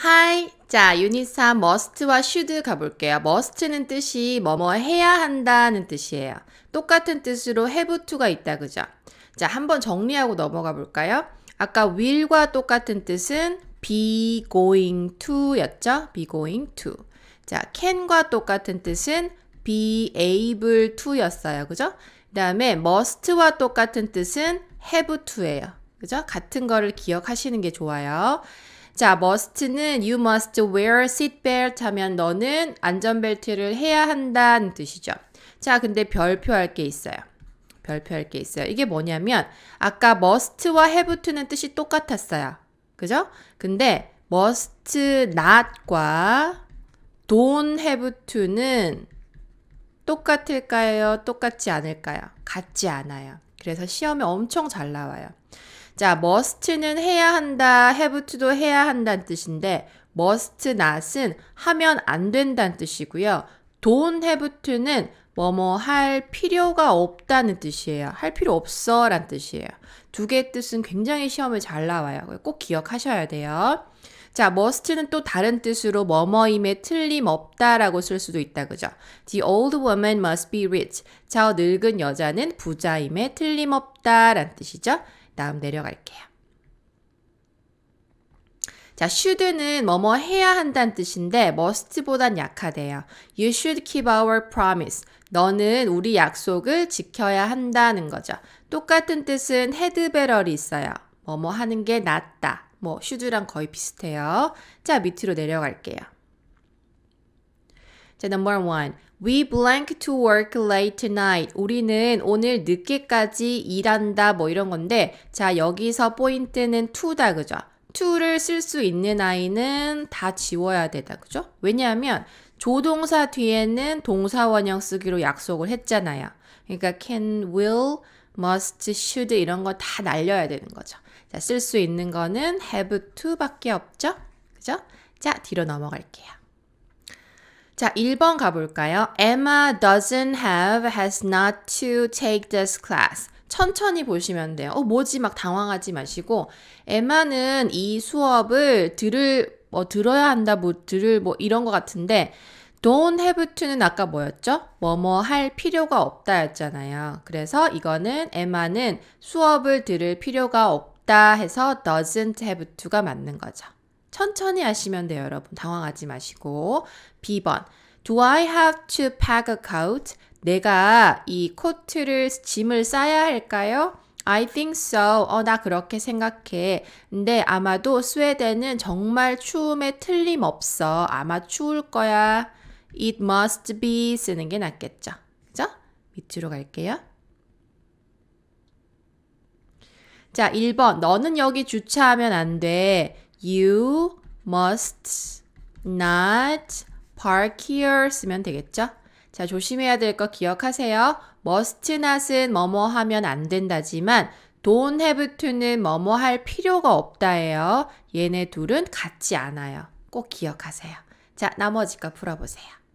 Hi. 자, 유닛 4 must와 should 가볼게요. must는 뜻이 뭐뭐 해야 한다는 뜻이에요. 똑같은 뜻으로 have to가 있다, 그죠? 자, 한번 정리하고 넘어가 볼까요? 아까 will과 똑같은 뜻은 be going to 였죠? be going to. 자, can과 똑같은 뜻은 be able to 였어요. 그죠? 그 다음에 must와 똑같은 뜻은 have to예요. 그죠? 같은 거를 기억하시는 게 좋아요. 자, must는 you must wear seatbelt 하면 너는 안전벨트를 해야 한다는 뜻이죠. 자, 근데 별표할 게 있어요. 별표할 게 있어요. 이게 뭐냐면 아까 must와 have to는 뜻이 똑같았어요. 그죠? 근데 must not과 don't have to는 똑같을까요? 똑같지 않을까요? 같지 않아요. 그래서 시험에 엄청 잘 나와요. 자, must는 해야 한다, have to도 해야 한다는 뜻인데 must not은 하면 안 된다는 뜻이고요. don't have to는 뭐뭐 할 필요가 없다는 뜻이에요. 할 필요 없어 라는 뜻이에요. 두 개의 뜻은 굉장히 시험에 잘 나와요. 꼭 기억하셔야 돼요. 자, must는 또 다른 뜻으로 뭐뭐임에 틀림없다라고 쓸 수도 있다 그죠? The old woman must be rich. 저 늙은 여자는 부자임에 틀림없다라는 뜻이죠. 다음 내려갈게요. 자, should는 뭐뭐 해야 한다는 뜻인데 must보단 약하대요. You should keep our promise. 너는 우리 약속을 지켜야 한다는 거죠. 똑같은 뜻은 헤드베럴이 있어요. 뭐뭐 하는 게 낫다. 뭐 should랑 거의 비슷해요. 자, 밑으로 내려갈게요. 자, number one. We blank to work late night. 우리는 오늘 늦게까지 일한다. 뭐 이런 건데, 자, 여기서 포인트는 to다. 그죠? to를 쓸 수 있는 아이는 다 지워야 되다. 그죠? 왜냐하면 조동사 뒤에는 동사 원형 쓰기로 약속을 했잖아요. 그러니까 can, will, must, should 이런 거 다 날려야 되는 거죠. 쓸 수 있는 거는 have to 밖에 없죠? 그죠? 자, 뒤로 넘어갈게요. 자, 1번 가볼까요? Emma doesn't have, has not to take this class. 천천히 보시면 돼요. 어, 뭐지? 막 당황하지 마시고, 에마는 이 수업을 들을, 뭐, 들어야 한다, 뭐, 들을, 뭐, 이런 것 같은데, don't have to는 아까 뭐였죠? 뭐뭐 뭐 할 필요가 없다였잖아요. 그래서 이거는 에마는 수업을 들을 필요가 없다 해서 doesn't have to가 맞는 거죠. 천천히 하시면 돼요, 여러분. 당황하지 마시고. B번. Do I have to pack a coat? 내가 이 코트를 짐을 싸야 할까요? I think so. 어, 나 그렇게 생각해. 근데 아마도 스웨덴은 정말 추움에 틀림없어. 아마 추울 거야. It must be 쓰는 게 낫겠죠. 그죠? 밑으로 갈게요. 자, 1번. 너는 여기 주차하면 안 돼. You must not park here 쓰면 되겠죠? 자, 조심해야 될거 기억하세요. must not은 뭐뭐 하면 안 된다지만 don't have to는 뭐뭐 할 필요가 없다예요. 얘네 둘은 같지 않아요. 꼭 기억하세요. 자, 나머지 거 풀어보세요.